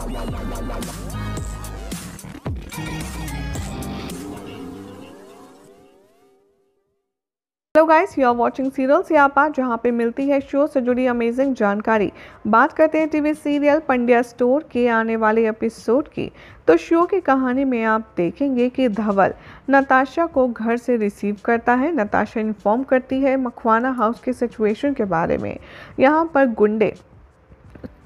hello guys you are watching serial Siyapa जहाँ पे मिलती है शो से जुड़ी अमेजिंग जानकारी बात करते हैं टीवी सीरियल पंड्या स्टोर के आने वाले एपिसोड की तो शो की कहानी में आप देखेंगे कि धवल नताशा को घर से रिसीव करता है नताशा इन्फॉर्म करती है मखवाना हाउस की सिचुएशन के बारे में यहाँ पर गुंडे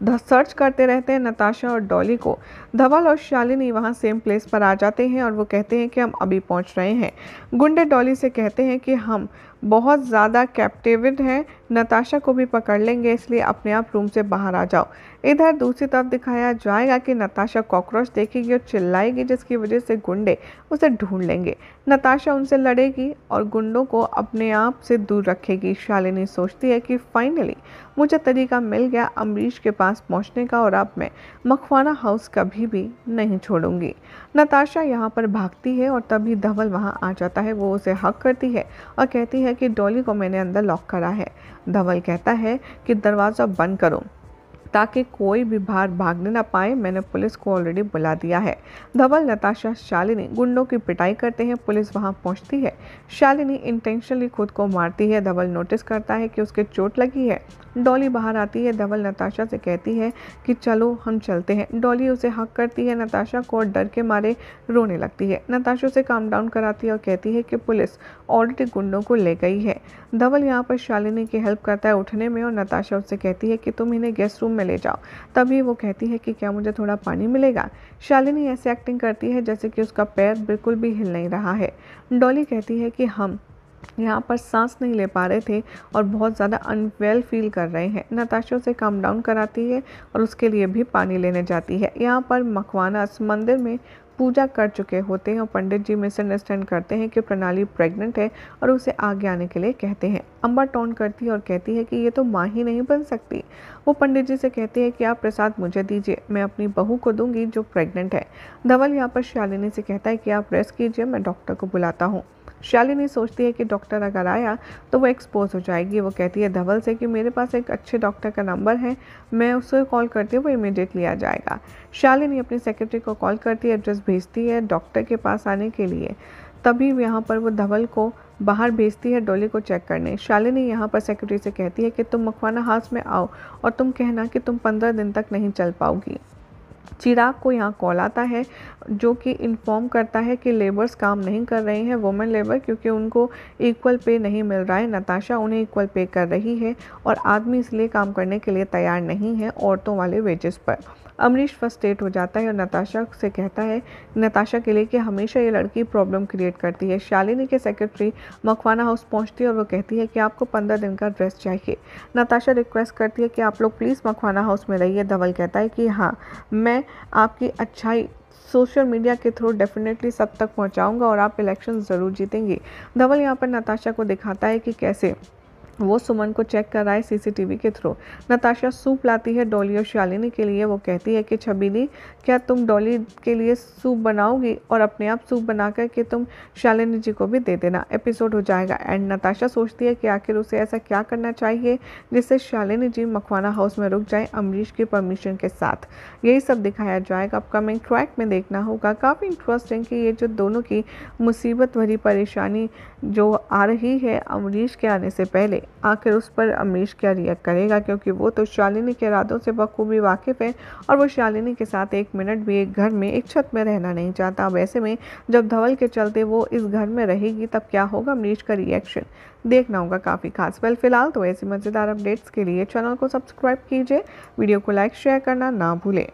सर्च करते रहते हैं नताशा और डॉली को धवल और शालिनी वहाँ सेम प्लेस पर आ जाते हैं और वो कहते हैं कि हम अभी पहुँच रहे हैं गुंडे डॉली से कहते हैं कि हम बहुत ज़्यादा कैप्टिविड हैं नताशा को भी पकड़ लेंगे इसलिए अपने आप रूम से बाहर आ जाओ इधर दूसरी तरफ दिखाया जाएगा कि नताशा कॉकरोच देखेगी और चिल्लाएगी जिसकी वजह से गुंडे उसे ढूंढ लेंगे नताशा उनसे लड़ेगी और गुंडों को अपने आप से दूर रखेगी शालिनी सोचती है कि फाइनली मुझे तरीका मिल गया अमरीश के पास पहुंचने का और अब मैं मखवाना हाउस कभी भी नहीं छोड़ूंगी नताशा यहाँ पर भागती है और तभी धवल वहाँ आ जाता है वो उसे हक करती है और कहती है कि डॉली को मैंने अंदर लॉक करा है धवल कहता है कि दरवाज़ा बंद करो ताकि कोई भी बाहर भागने ना पाए मैंने पुलिस को ऑलरेडी बुला दिया है धवल नताशा शालिनी गुंडों की पिटाई करते हैं पुलिस वहां पहुंचती है शालिनी इंटेंशनली खुद को मारती है धवल नोटिस करता है कि उसके चोट लगी है डॉली बाहर आती है धवल नताशा से कहती है कि चलो हम चलते हैं डॉली उसे हक करती है नताशा को डर के मारे रोने लगती है नताशा उसे काम डाउन कराती है और कहती है कि पुलिस ऑलरेडी गुंडों को ले गई है धवल यहाँ पर शालिनी की हेल्प करता है उठने में और नताशा उससे कहती है कि तुम इन्हें गेस्ट रूम में में ले जाओ तभी वो कहती है कि क्या मुझे थोड़ा पानी मिलेगा शालिनी ऐसे एक्टिंग करती है जैसे कि उसका पैर बिल्कुल भी हिल नहीं रहा है डॉली कहती है कि हम यहाँ पर सांस नहीं ले पा रहे थे और बहुत ज़्यादा अनवेल फील कर रहे हैं नताशा उसे काम डाउन कराती है और उसके लिए भी पानी लेने जाती है यहाँ पर मखवानास मंदिर में पूजा कर चुके होते हैं और पंडित जी मिसअंडरस्टैंड करते हैं कि प्रणाली प्रेग्नेंट है और उसे आगे आने के लिए कहते हैं अम्बा टोन करती है और कहती है कि ये तो माँ ही नहीं बन सकती वो पंडित जी से कहती है कि आप प्रसाद मुझे दीजिए मैं अपनी बहू को दूंगी जो प्रेग्नेंट है धवल यहाँ पर शालिनी से कहता है कि आप रेस्ट कीजिए मैं डॉक्टर को बुलाता हूँ शालिनी सोचती है कि डॉक्टर अगर आया तो वो एक्सपोज हो जाएगी वो कहती है धवल से कि मेरे पास एक अच्छे डॉक्टर का नंबर है मैं उसे कॉल करती हूँ वो इमीडिएटली आ जाएगा शालिनी अपनी सेक्रेटरी को कॉल करती है एड्रेस भेजती है डॉक्टर के पास आने के लिए तभी यहाँ पर वो धवल को बाहर भेजती है डोली को चेक करने शालिनी यहाँ पर सेक्रेटरी से कहती है कि तुम मखवाना हाउस में आओ और तुम कहना कि तुम पंद्रह दिन तक नहीं चल पाओगी चिराग को यहाँ कॉल आता है जो कि इन्फॉर्म करता है कि लेबर्स काम नहीं कर रहे हैं वुमेन लेबर क्योंकि उनको इक्वल पे नहीं मिल रहा है नताशा उन्हें इक्वल पे कर रही है और आदमी इसलिए काम करने के लिए तैयार नहीं है औरतों वाले वेजेस पर अमरीश फर्स्टेट हो जाता है और नताशा से कहता है नताशा के लिए कि हमेशा ये लड़की प्रॉब्लम क्रिएट करती है शालिनी के सेक्रेटरी मखवाना हाउस पहुँचती है और वो कहती है कि आपको पंद्रह दिन का ड्रेस चाहिए नताशा रिक्वेस्ट करती है कि आप लोग प्लीज़ मखवाना हाउस में रहिए धवल कहता है कि हाँ मैं आपकी अच्छाई सोशल मीडिया के थ्रू डेफिनेटली सब तक पहुंचाऊंगा और आप इलेक्शन ज़रूर जीतेंगे धवल यहाँ पर नताशा को दिखाता है कि कैसे वो सुमन को चेक कर रहा है सीसीटीवी के थ्रू नताशा सूप लाती है डॉली और शालिनी के लिए वो कहती है कि छबीली क्या तुम डॉली के लिए सूप बनाओगी और अपने आप सूप कर के तुम शालिनी जी को भी दे देना एपिसोड हो जाएगा एंड नताशा सोचती है कि आखिर उसे ऐसा क्या करना चाहिए जिससे शालिनी जी मखवाना हाउस में रुक जाए अमरीश की परमिशन के साथ यही सब दिखाया जाएगा अपकमिंग ट्रैक में देखना होगा काफ़ी इंटरेस्टिंग कि ये जो दोनों की मुसीबत भरी परेशानी जो आ रही है अमरीश के आने से पहले आखिर उस पर अमरीश क्या रिएक्ट करेगा क्योंकि वो तो शालिनी के इरादों से बखूबी वाकिफ़ है और वो शालिनी के साथ एक मिनट भी एक घर में एक छत में रहना नहीं चाहता अब ऐसे में जब धवल के चलते वो इस घर में रहेगी तब क्या होगा अमरीश का रिएक्शन देखना होगा काफ़ी खास वेल फिलहाल तो ऐसी मज़ेदार अपडेट्स के लिए चैनल को सब्सक्राइब कीजिए वीडियो को लाइक शेयर करना ना भूलें